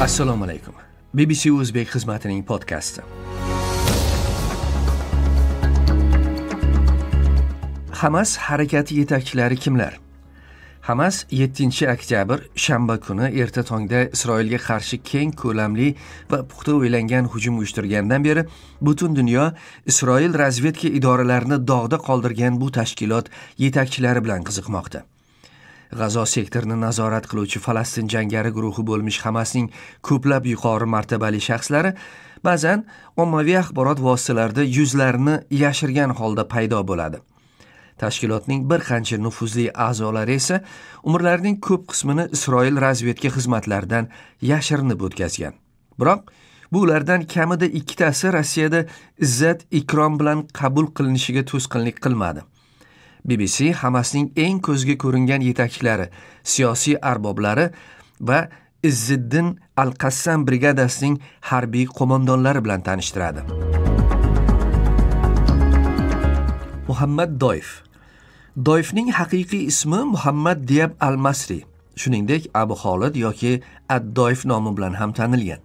assalomu alaykum bbc o'zbek xizmatining podkasti hamas harakati yetakchilari kimlar hamas 7 oktyabr shanba kuni erta tongda isroilga qarshi keng ko'lamli va puxta o'ylangan hujum uyushtirgandan beri butun dunyo isroil razvedka idoralarini dog'da qoldirgan bu tashkilot yetakchilari bilan qiziqmoqda G'azo sektorini nazorat qiluvchi Falastin jangari guruhi bo'lmish Hamasning ko'plab yuqori martabali shaxslari ba'zan ommaviy axborot vositalarida yuzlarini yashirgan holda paydo bo'ladi. Tashkilotning bir qancha nufuzli a'zolari esa umrlarining ko'p qismini Isroil razvedka xizmatlaridan yashirinib o'tkazgan. Biroq bu ulardan kamida ikkitasi Rossiyada izzat ikrom bilan qabul qilinishiga to'sqinlik qilmadi. BBC Hamasning eng ko'zga ko'ringan yetakchilari, siyosiy arboblari va Izziddin Al-Qassam brigadasining harbiy qo'mondonlari bilan tanishtiradi. Muhammad Doif Doifning haqiqiy ismi Muhammad Diab Al-Masri, shuningdek Abu Xolid yoki Ad-Doif nomi bilan ham tanilgan.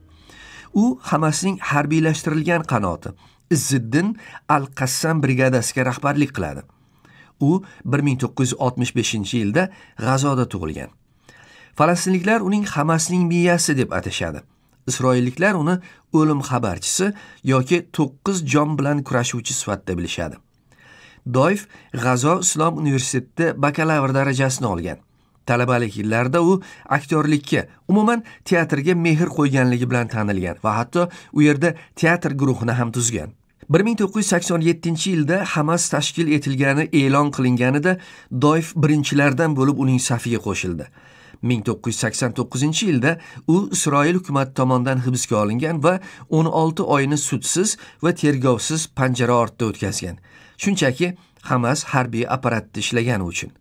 U Hamasning harbiylashtirilgan qanoti Izziddin Al-Qassam brigadasiga rahbarlik qiladi. u 1965 yilda g'azoda tug'ilgan falastinliklar uning hamasning miyasi deb atashadi isroilliklar uni o'lim xabarchisi yoki to'qqiz jon bilan kurashuvchi sifatida bilishadi doif g'azo islom universitetida bakalavr darajasini olgan talabalik yillarida u aktyorlikka umuman teatrga mehr qo'yganligi bilan tanilgan va hatto u yerda teatr guruhini ham tuzgan 1987 yilda Hamas tashkil etilgani e'lon qilinganida Doif birinchilardan bo'lib uning safiga qo'shildi. 1989 yilda u Isroil hukumati tomonidan hibsga olingan va 16 oyni sudsiz va tergovsiz panjara ortida o'tkazgan. Shunchaki Hamas harbiy apparatda ishlagani uchun.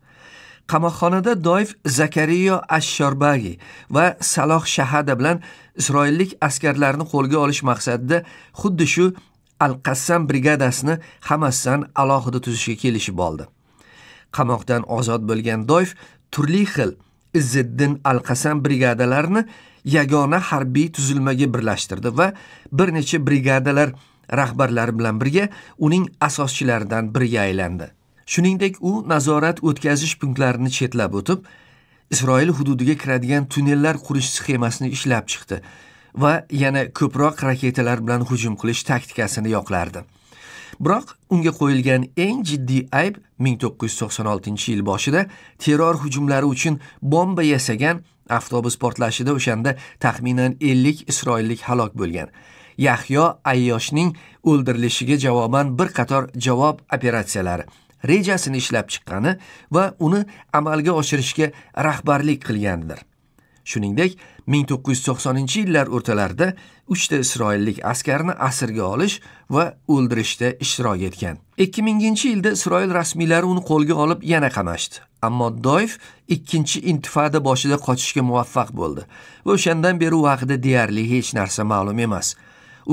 Qamoqxonada Doif Zakariyo Ashshorbagi va Saloh Shahada bilan isroillik askarlarni qo'lga olish maqsadida xuddi shu al qassam brigadasini hammasidan alohida tuzishga kelishib oldi. Qamoqdan ozod bo'lgan Doyf turli xil Izziddin al qassam brigadalarini yagona harbiy tuzilmaga birlashtirdi va bir necha brigadalar rahbarlari bilan birga uning asoschilaridan biriga aylandi. Shuningdek, u nazorat o'tkazish punktlarini chetlab o'tib, Isroil hududiga kiradigan tunnellar qurish sxemasini ishlab chiqdi. va yana ko'proq raketalar bilan hujum qilish taktikasini yoqlardi. Biroq unga qo'yilgan eng jiddiy ayb 1996-yil boshida terror hujumlari uchun bomba yasagan avtobus portlashida o'shanda taxminan 50 isroillik halok bo'lgan. Yahyo Ayyoshning o'ldirilishiga javoban bir qator javob operatsiyalari rejasini ishlab chiqqani va uni amalga oshirishga rahbarlik qilgandir. Shuningdek, 1990-yillar o'rtalarida 3 ta isroillik askarni asirga olish va o'ldirishda ishtirok etgan. 2000-yilda Isroil rasmiylari uni qo'lga olib yana qamashdi. Ammo Doif ikkinchi intifada boshida qochishga muvaffaq bo'ldi. Va o'shandan beri u haqida deyarli hech narsa ma'lum emas.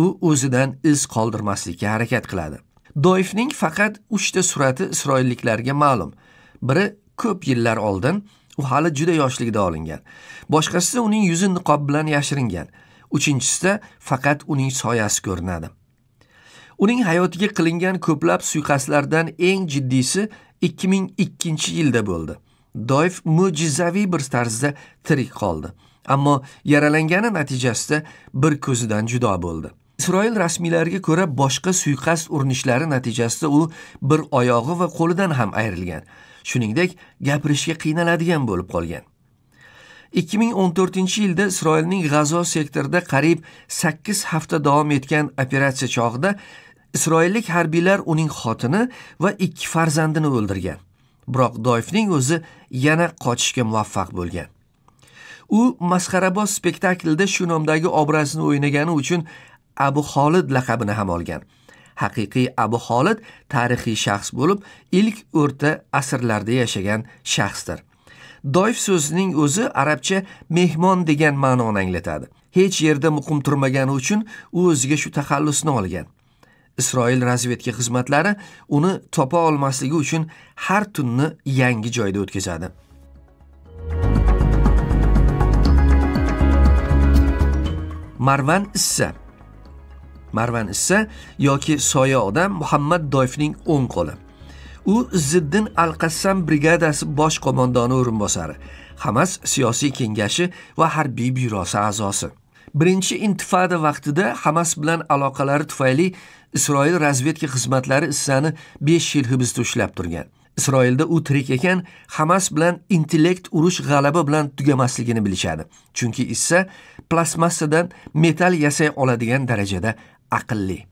U o'zidan iz qoldirmaslikka harakat qiladi. Doifning faqat 3 ta surati isroilliklarga ma'lum. Biri ko'p yillar oldin u hali juda yoshligida olingan boshqasida uning yuzi niqob bilan yashiringan uchinchisida faqat uning soyasi ko'rinadi uning hayotiga qilingan ko'plab suiqasdlardan eng jiddiysi 2002 yilda bo'ldi doif mo'jizaviy bir tarzda tirik qoldi ammo yaralangani natijasida bir ko'zidan judo bo'ldi Isroil rasmiylariga ko'ra boshqa suiqasd urinishlari natijasida u bir oyog'i va qo'lidan ham ayrilgan. Shuningdek, gapirishga qiynaladigan bo'lib qolgan. 2014-yilda Isroilning G'azo sektorida qariyb 8 hafta davom etgan operatsiya chog'ida isroillik harbiylar uning xotini va ikki farzandini o'ldirgan. Biroq Doifning o'zi yana qochishga muvaffaq bo'lgan. u masxaraboz spektaklda shu nomdagi obrazni o'ynagani uchun abu xolid laqabini ham olgan haqiqiy abu xolid tarixiy shaxs bo'lib ilk o'rta asrlarda yashagan shaxsdir doif so'zining o'zi arabcha mehmon degan ma'noni anglatadi hech yerda muqim turmagani uchun u o'ziga shu taxallusni olgan isroil razvedka xizmatlari uni topa olmasligi uchun har tunni yangi joyda o'tkazadi marvan issa marvan issa yoki soya odam muhammad doifning o'ng qo'li u ziddin al qassam brigadasi bosh qo'mondoni o'rinbosari hamas siyosiy kengashi va harbiy byurosi a'zosi birinchi intifada vaqtida hamas bilan aloqalari tufayli isroil razvedka xizmatlari issani besh yil hibsda ushlab turgan isroilda u tirik ekan hamas bilan intellekt urush g'alaba bilan tugamasligini bilishadi chunki issa plastmassadan metal yasay oladigan darajada aqlli.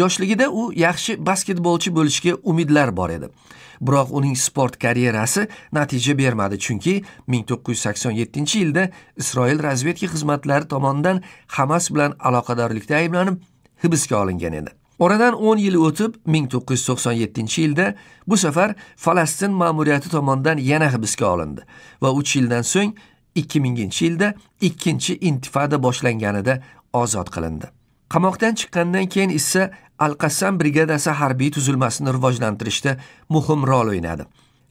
Yoshligida u yaxshi basketbolchi bo'lishga umidlar bor edi. Biroq uning sport karyerasi natija bermadi, chunki 1987-yilda Isroil razvedka xizmatlari tomonidan Hamas bilan aloqadorlikda ayblanib, hibsga olingan edi. Oradan 10 yil o'tib 1997-yilda bu safar Falastin ma'muriyati tomonidan yana hibsga olindi va 3 yildan so'ng 2000-yilda ikkinchi intifada boshlanganida ozod qilindi. qamoqdan chiqqandan keyin esa al qassam brigadasi harbiy tuzilmasini rivojlantirishda muhim rol o'ynadi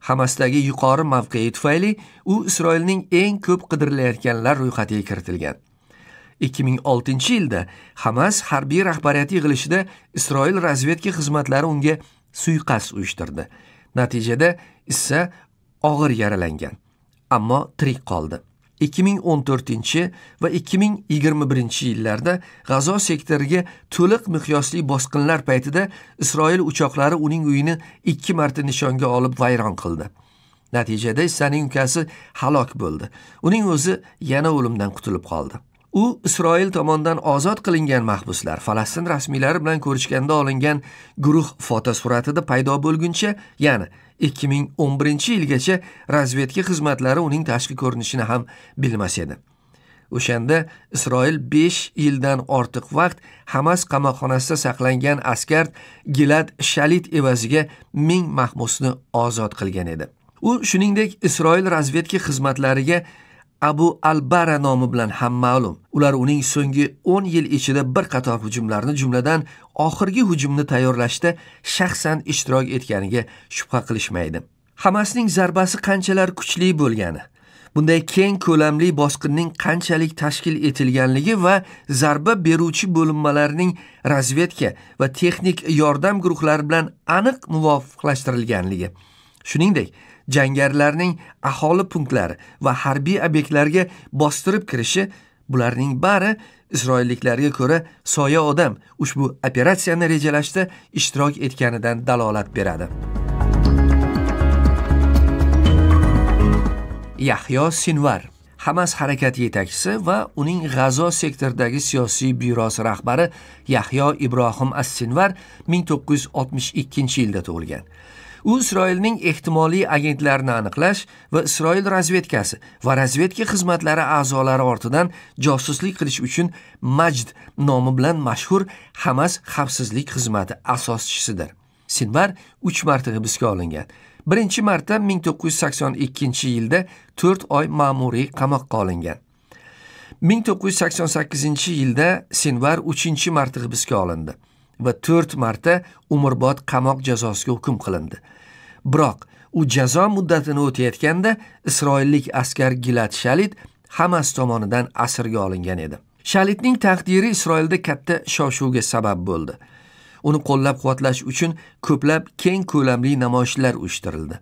hamasdagi yuqori mavqei tufayli u isroilning eng ko'p qidirilayotganlar ro'yxatiga kiritilgan 2006 yilda hamas harbiy rahbariyati yig'ilishida isroil razvedka xizmatlari unga suiqasd uyushtirdi natijada issa og'ir yaralangan ammo tirik qoldi 2014 va 2021 yillarda G'azo sektoriga to'liq miqyosli bosqinlar paytida Isroil uchoqlari uning uyini 2 marta nishonga olib vayron qildi. Natijada Isaning ukasi halok bo'ldi. Uning o'zi yana o'limdan qutulib qoldi. U Isroil tomonidan ozod qilingan mahbuslar Falastin rasmiylari bilan ko'rishganda olingan guruh fotosuratida paydo bo'lguncha, ya'ni ikki ming o'n birinchi yilgacha razvedka xizmatlari uning tashqi ko'rinishini ham bilmas edi o'shanda isroil besh yildan ortiq vaqt hamas qamoqxonasida saqlangan askar gilad shalit evaziga ming mahbusni ozod qilgan edi u shuningdek isroil razvedka xizmatlariga abu albara nomi bilan ham ma'lum ular uning so'nggi 10 yil ichida bir qator hujumlarni jumladan oxirgi hujumni tayyorlashda shaxsan ishtirok etganiga shubha qilishmaydi hamasning zarbasi qanchalar kuchli bo'lgani bunday keng ko'lamli bosqinning qanchalik tashkil etilganligi va zarba beruvchi bo'linmalarning razvedka va texnik yordam guruhlari bilan aniq muvofiqlashtirilganligi shuningdek jangarilarning aholi punktlari va harbiy obyektlarga bostirib kirishi bularning bari isroilliklarga ko'ra soya odam ushbu operatsiyani rejalashda ishtirok etganidan dalolat beradi yahyo sinvar Hamas harakati yetakchisi va uning G'azo sektoridagi siyosiy byurosi rahbari Yahyo Ibrohim As-Sinvar 1962-yilda tug'ilgan. u Isroilning ehtimoliy agentlarini aniqlash va Isroil razvedkasi va razvedka xizmatlari a'zolari ortidan josuslik qilish uchun Majd nomi bilan mashhur Hamas xavfsizlik xizmati asoschisidir. Sinbar 3 marta hibsga olingan. Birinchi marta 1982-yilda 4 oy ma'muriy qamoqqa olingan. 1988-yilda Sinvar 3-marta hibsga olindi. va 4 marta umrbod qamoq jazosiga hukm qilindi. Biroq u jazo muddatini o'tayotganda isroillik askar Gilad Shalit Hamas tomonidan asirga olingan edi. Shalitning taqdiri Isroilda katta shov-shuvga sabab bo'ldi. Uni qo'llab-quvvatlash uchun ko'plab keng ko'lamli namoyishlar uyushtirildi.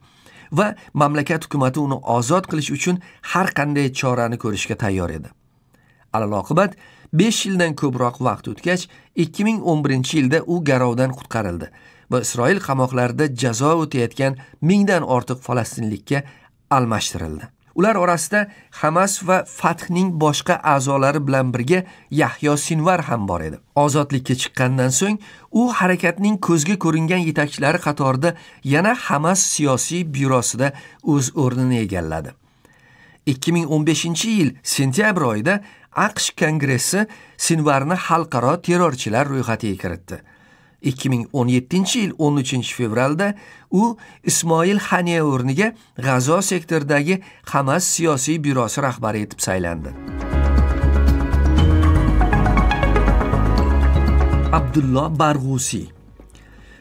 va mamlakat hukumati uni ozod qilish uchun har qanday chorani ko'rishga tayyor edi. Alaloqibat 5 yildan ko'proq vaqt o'tgach 2011-yilda u garovdan qutqarildi va Isroil qamoqlarida jazo o'tayotgan mingdan ortiq falastinlikka almashtirildi. Ular orasida Hamas va Fathning boshqa a'zolari bilan birga Yahyo Sinvar ham bor edi. Ozodlikka chiqqandan so'ng u harakatning ko'zga ko'ringan yetakchilari qatorida yana Hamas siyosiy byurosida o'z o'rnini egalladi. 2015 yil sentyabr oyida aqsh kongressi sinvarni xalqaro terrorchilar ro'yxatiga kiritdi 2017 yil 13 fevralda u Ismoil Haniya o'rniga G'azo sektoridagi Hamas siyosiy byurosi rahbari etib saylandi. Abdulloh Barg'usiy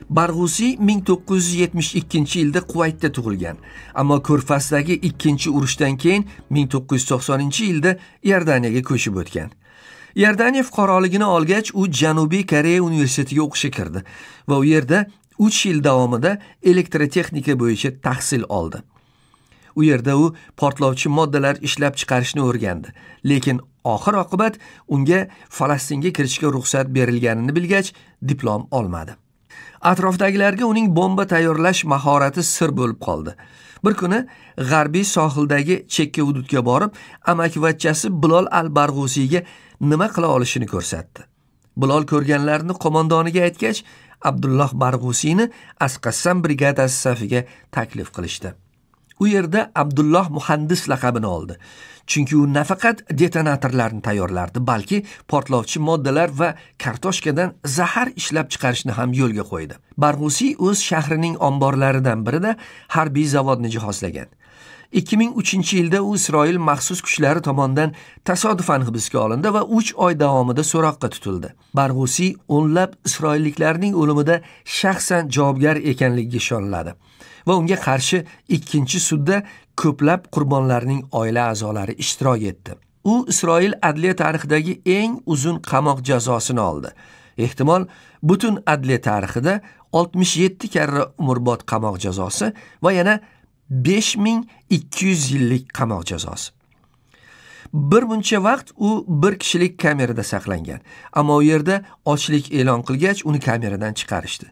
barg'usiy ming to'qqiz yuz yetmish ikkinchi yilda quvaytda tug'ilgan ammo ko'rfasdagi ikkinchi urushdan keyin ming to'qqiz yuz to'qsoninchi yilda iordaniyaga ko'chib o'tgan iordaniya fuqaroligini olgach u janubiy koreya universitetiga o'qishga kirdi va u yerda uch yil davomida elektrotexnika bo'yicha tahsil oldi u yerda u portlovchi moddalar ishlab chiqarishni o'rgandi lekin oxir oqibat unga falastinga kirishga ruxsat berilganini bilgach diplom olmadi atrofdagilarga uning bomba tayyorlash mahorati sir bo'lib qoldi bir kuni g'arbiy sohildagi chekka hududga borib amakivachchasi bilol al barg'usiyga nima qila olishini ko'rsatdi bilol ko'rganlarini qo'mondoniga aytgach abdulloh barg'usiyni asqassam brigadasi safiga taklif qilishdi u yerda abdulloh muhandis laqabini oldi chunki u nafaqat detonatorlarni tayyorlardi balki portlovchi moddalar va kartoshkadan zahar ishlab chiqarishni ham yo'lga qo'ydi barg'usiy o'z shahrining omborlaridan birida harbiy zavodni jihozlagan 2003 yilda u Isroil maxsus kuchlari tomonidan tasodifan hibsga olindi va 3 oy davomida so'roqqa tutildi. Barg'usiy o'nlab isroilliklarning o'limida shaxsan javobgar ekanligiga ishoniladi. va unga qarshi ikkinchi sudda ko'plab qurbonlarning oila a'zolari ishtirok etdi. U Isroil adliya tarixidagi eng uzun qamoq jazosini oldi. Ehtimol butun adliya tarixida 67 karra umrbod qamoq jazosi va yana 5200 yillik qamoq jazosi. bir muncha vaqt u bir kishilik kamerada saqlangan ammo u yerda ochlik e'lon qilgach uni kameradan chiqarishdi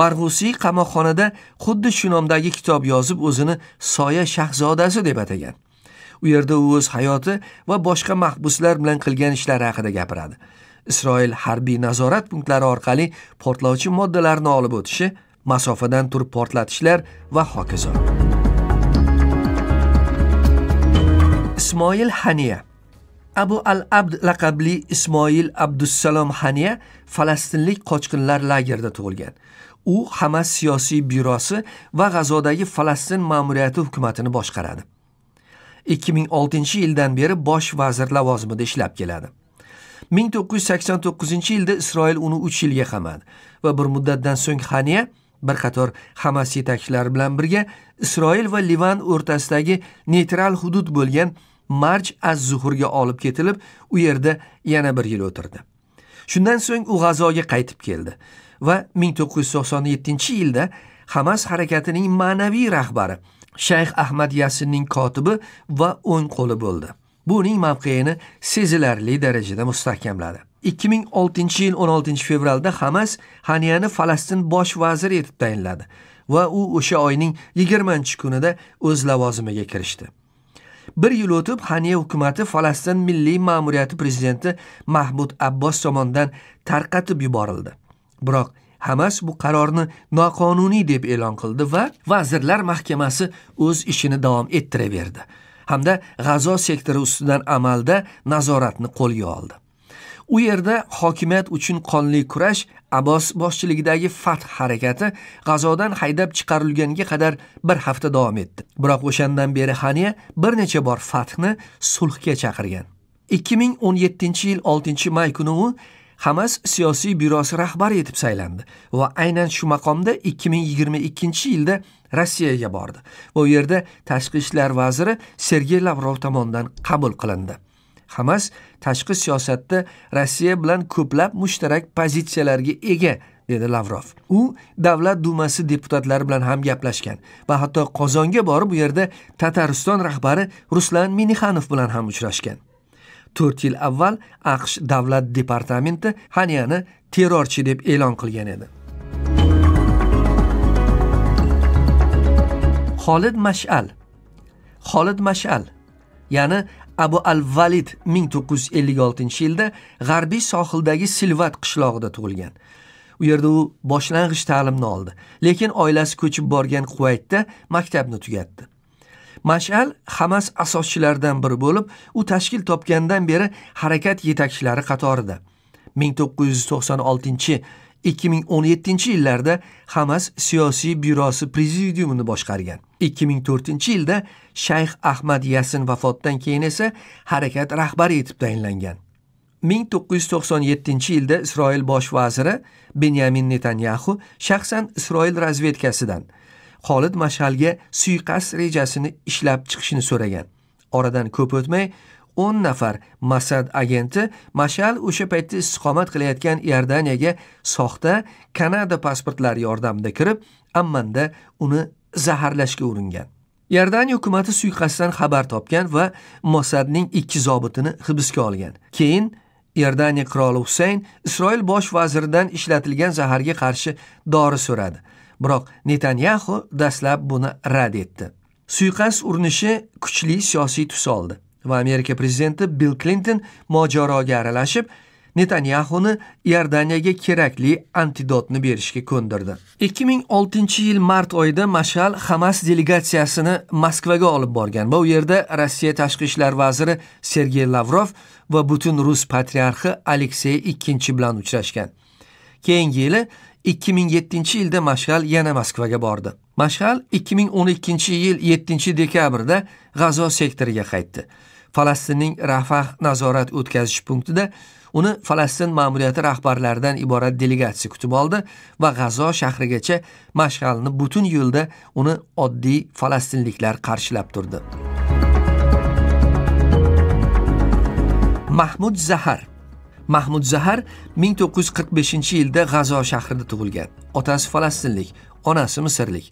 Barg'usiy qamoqxonada xuddi shu nomdagi kitob yozib o'zini soya shahzodasi deb atagan. U yerda u o'z hayoti va boshqa mahbuslar bilan qilgan ishlari haqida gapiradi. Isroil harbiy nazorat punktlari orqali portlovchi moddalarni olib o'tishi, masofadan turib portlatishlar va hokazo. Ismoil Haniya Abu al-Abd laqabli Ismoil Abdussalom Haniya falastinlik qochqinlar lagerida tug'ilgan. u Hamas siyosiy byurosi va G'azodagi Falastin ma'muriyati hukumatini boshqaradi. 2006-yildan beri bosh vazir lavozimida ishlab keladi. 1989-yilda Isroil uni 3 yilga qamadi va bir muddatdan so'ng Xaniya bir qator Hamas yetakchilari bilan birga Isroil va Livan o'rtasidagi neytral hudud bo'lgan Marj az-Zuhurga olib ketilib, u yerda yana bir yil o'tirdi. shundan so'ng u g'azoga qaytib keldi va 1997 yilda hamas harakatining ma'naviy rahbari shayx ahmad yasinning kotibi va o'ng qo'li bo'ldi bu uning mavqeini sezilarli darajada mustahkamladi 2006 yil 16 fevralda hamas haniyani falastin bosh vaziri etib tayinladi va u o'sha oyning 20 kunida o'z lavozimiga kirishdi bir yil o'tib Haniya hukumati Falastin milliy ma'muriyati prezidenti Mahmud Abbos tomonidan tarqatib yuborildi. Biroq Hamas bu qarorni noqonuniy deb e'lon qildi va Vazirlar Mahkamasi o'z ishini davom ettiraverdi hamda G'azo sektori ustidan amalda nazoratni qo'lga oldi. u yerda hokimiyat uchun qonli kurash Abbos boshchiligidagi fath harakati G'azodan haydab chiqarilganga qadar bir hafta davom etdi. Biroq o'shandan beri Haniya bir necha bor fathni sulhga chaqirgan. 2017-yil 6-may kuni u Hamas siyosiy byurosi rahbari etib saylandi va aynan shu maqomda 2022-yilda Rossiyaga bordi. u yerda tashqi ishlar vaziri Sergey Lavrov tomonidan qabul qilindi. Hamas tashqi siyosatda Rossiya bilan ko'plab mushtarak pozitsiyalarga ega dedi Lavrov. U Davlat dumasi deputatlari bilan ham gaplashgan va hatto Qozonga borib u yerda Tatariston rahbari Ruslan Minixanov bilan ham uchrashgan. 4 yil avval AQSh Davlat departamenti Haniyani terrorchi deb e'lon qilgan edi. Xolid Mash'al Xolid Mash'al, ya'ni abu al valid 1956 yilda g'arbiy sohildagi silvat qishlog'ida tug'ilgan u yerda u boshlang'ich ta'limni oldi lekin oilasi ko'chib borgan quvaytda maktabni tugatdi mash'al hamas asoschilaridan biri bo'lib u tashkil topgandan beri harakat yetakchilari qatorida 1996 2017-yillarda Hamas siyosiy byurosi prezidiumini boshqargan. 2004-yilda Shayx Ahmad Yasin vafotdan keyin esa harakat rahbari etib tayinlangan. 1997-yilda Isroil bosh vaziri Benyamin Netanyaxu shaxsan Isroil razvedkasidan Xolid Mashalga suiqasd rejasini ishlab chiqishni so'ragan. Oradan ko'p o'tmay o'n nafar Mossad agenti mashal o'sha paytda istiqomat qilayotgan Iordaniyaga soxta Kanada pasportlari yordamida kirib, Ammanda uni zaharlashga uringan. Iordaniya hukumatı suiqasddan xabar topgan va Mossadning ikki zobitini hibsga olgan. Keyin Iordaniya qiroli Husayn Isroil bosh vaziridan ishlatilgan zaharga qarshi dori so'radi. Biroq Netanyahu dastlab buni rad etdi. Suiqasd urinishi kuchli siyosiy tus oldi. va Amerika prezidenti Bill Klinton mojaroga aralashib, Netanyahuni Iordaniyaga kerakli antidotni berishga ko'ndirdi. 2006-yil mart oyida Mashal Hamas delegatsiyasini Moskvaga olib borgan va u yerda Rossiya tashqi ishlar vaziri Sergey Lavrov va butun rus patriarxi Aleksey II bilan uchrashgan. Keyingi yili 2007-yilda Mashal yana Moskvaga bordi. Mashal 2012-yil 7-dekabrda G'azo sektoriga qaytdi. Falastinning Rafah nazorat o'tkazish punktida uni Falastin ma'muriyati rahbarlaridan iborat delegatsiya kutib oldi va G'azo shahrigacha mashg'alni butun yo'lda uni oddiy falastinliklar qarshilab turdi. Mahmud Zahar Mahmud Zahar 1945-yilda G'azo shahrida tug'ilgan. Otasi falastinlik, onasi misrlik.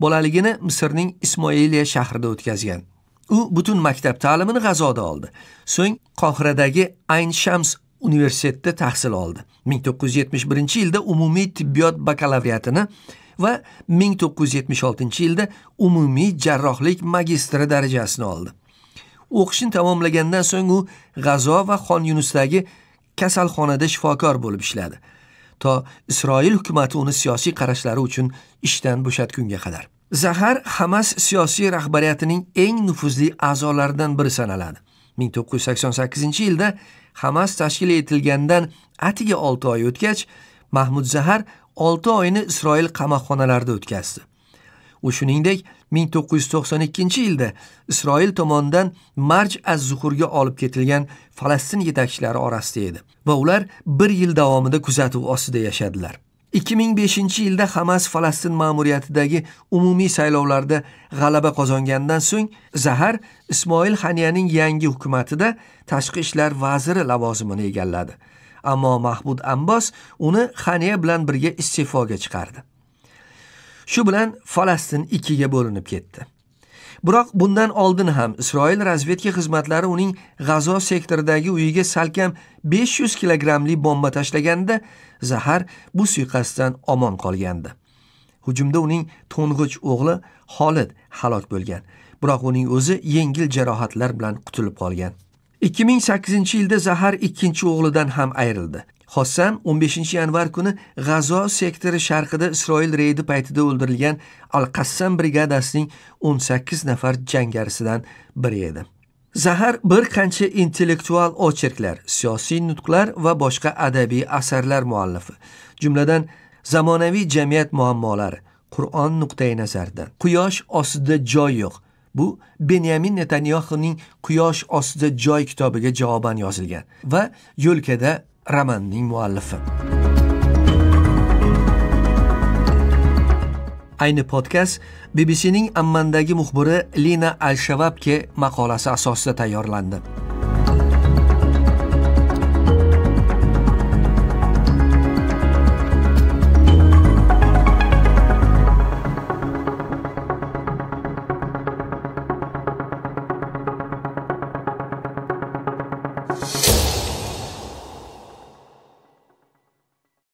Bolaligini Misrning Ismoiliya shahrida o'tkazgan. U butun maktab ta'limini G'azoda oldi. So'ng Qohiradagi Ayn Shams universitetida tahsil oldi. 1971-yilda umumiy tibbiyot bakalavriatini va 1976-yilda umumiy jarrohlik magistri darajasini oldi. O'qishini tamomlagandan so'ng u G'azo va Xon Yunusdagi kasalxonada shifokor bo'lib ishladi. To Isroil hukumati uni siyosiy qarashlari uchun ishdan bo'shatgunga qadar. Zahar Hamas siyosiy rahbariyatining eng nufuzli a'zolaridan biri sanaladi. 1988-yilda Hamas tashkil etilgandan atiga 6 oy o'tgach, Mahmud Zahar 6 oyni Isroil qamoqxonalarida o'tkazdi. U shuningdek 1992-yilda Isroil tomonidan Marj az-Zuhurga olib ketilgan Falastin yetakchilari orasida edi va ular 1 yil davomida kuzatuv ostida yashadilar. 2005-yilda Hamas Falastin ma'muriyatidagi umumiy saylovlarda g'alaba qozongandan so'ng Zahar Ismoil Haniyaning yangi hukumatida tashqi ishlar vaziri lavozimini egalladi. Ammo Mahmud Ambos uni Haniya bilan birga iste'foga chiqardi. Shu bilan Falastin ikkiga bo'linib ketdi. biroq bundan oldin ham isroil razvedka xizmatlari uning g'azo sektoridagi uyiga salkam 500 kilogrammli bomba tashlaganda zahar bu suiqasddan omon qolgandi hujumda uning to'ng'ich o'g'li Xolid halok bo'lgan biroq uning o'zi yengil jarohatlar bilan qutulib qolgan 2008 yilda zahar ikkinchi o'g'lidan ham ayrildi Hossam 15 yanvar kuni G'azo sektori sharqida Isroil reydi paytida o'ldirilgan Al-Qassam brigadasining 18 nafar jangarisidan biri edi. Zahar bir qancha intellektual ocherklar, siyosiy nutqlar va boshqa adabiy asarlar muallifi, jumladan zamonaviy jamiyat muammolari, Qur'on nuqtai nazaridan, Quyosh ostida joy yo'q, Bu Benyamin ning Quyosh ostida joy kitobiga javoban yozilgan va yo'lkada romanning muallifi ayni podkast bbcning ammandagi muxbiri lina al shavabke maqolasi asosida tayyorlandi